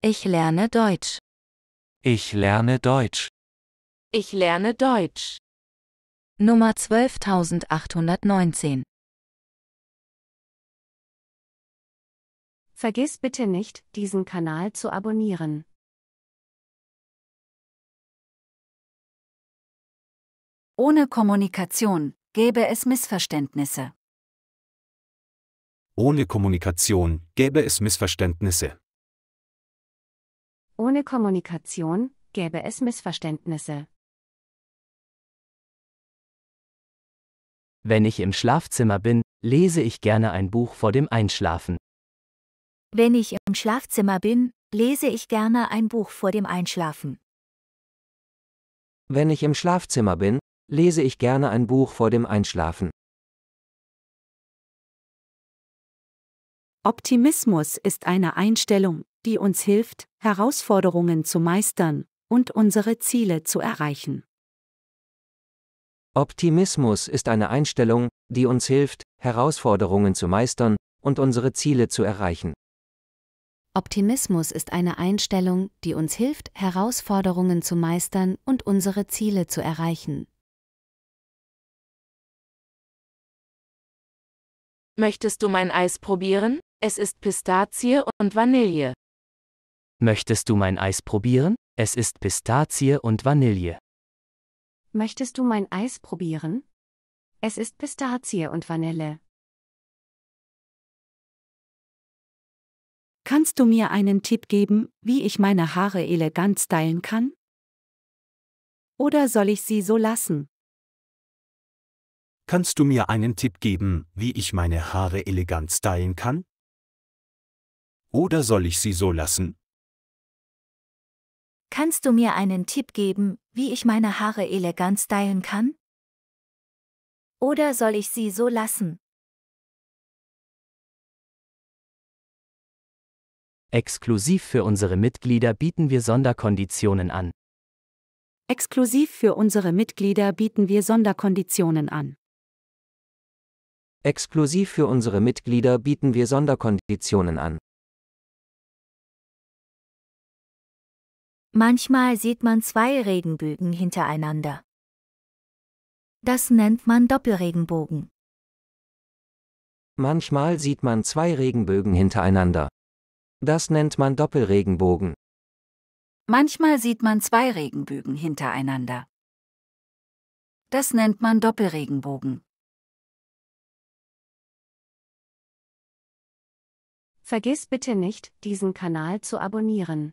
Ich lerne Deutsch. Ich lerne Deutsch. Ich lerne Deutsch. Nummer 12819. Vergiss bitte nicht, diesen Kanal zu abonnieren. Ohne Kommunikation gäbe es Missverständnisse. Ohne Kommunikation gäbe es Missverständnisse. Ohne Kommunikation gäbe es Missverständnisse. Wenn ich im Schlafzimmer bin, lese ich gerne ein Buch vor dem Einschlafen. Wenn ich im Schlafzimmer bin, lese ich gerne ein Buch vor dem Einschlafen. Wenn ich im Schlafzimmer bin, lese ich gerne ein Buch vor dem Einschlafen. Optimismus ist eine Einstellung, die uns hilft, Herausforderungen zu meistern und unsere Ziele zu erreichen. Optimismus ist eine Einstellung, die uns hilft, Herausforderungen zu meistern und unsere Ziele zu erreichen. Optimismus ist eine Einstellung, die uns hilft, Herausforderungen zu meistern und unsere Ziele zu erreichen. Möchtest du mein Eis probieren? Es ist Pistazie und Vanille. Möchtest du mein Eis probieren? Es ist Pistazie und Vanille. Möchtest du mein Eis probieren? Es ist Pistazie und Vanille. Kannst du mir einen Tipp geben, wie ich meine Haare elegant stylen kann? Oder soll ich sie so lassen? Kannst du mir einen Tipp geben, wie ich meine Haare elegant stylen kann? Oder soll ich sie so lassen? Kannst du mir einen Tipp geben, wie ich meine Haare elegant stylen kann? Oder soll ich sie so lassen? Exklusiv für unsere Mitglieder bieten wir Sonderkonditionen an. Exklusiv für unsere Mitglieder bieten wir Sonderkonditionen an. Exklusiv für unsere Mitglieder bieten wir Sonderkonditionen an. Manchmal sieht man zwei Regenbögen hintereinander. Das nennt man Doppelregenbogen. Manchmal sieht man zwei Regenbögen hintereinander. Das nennt man Doppelregenbogen. Manchmal sieht man zwei Regenbögen hintereinander. Das nennt man Doppelregenbogen. Vergiss bitte nicht, diesen Kanal zu abonnieren.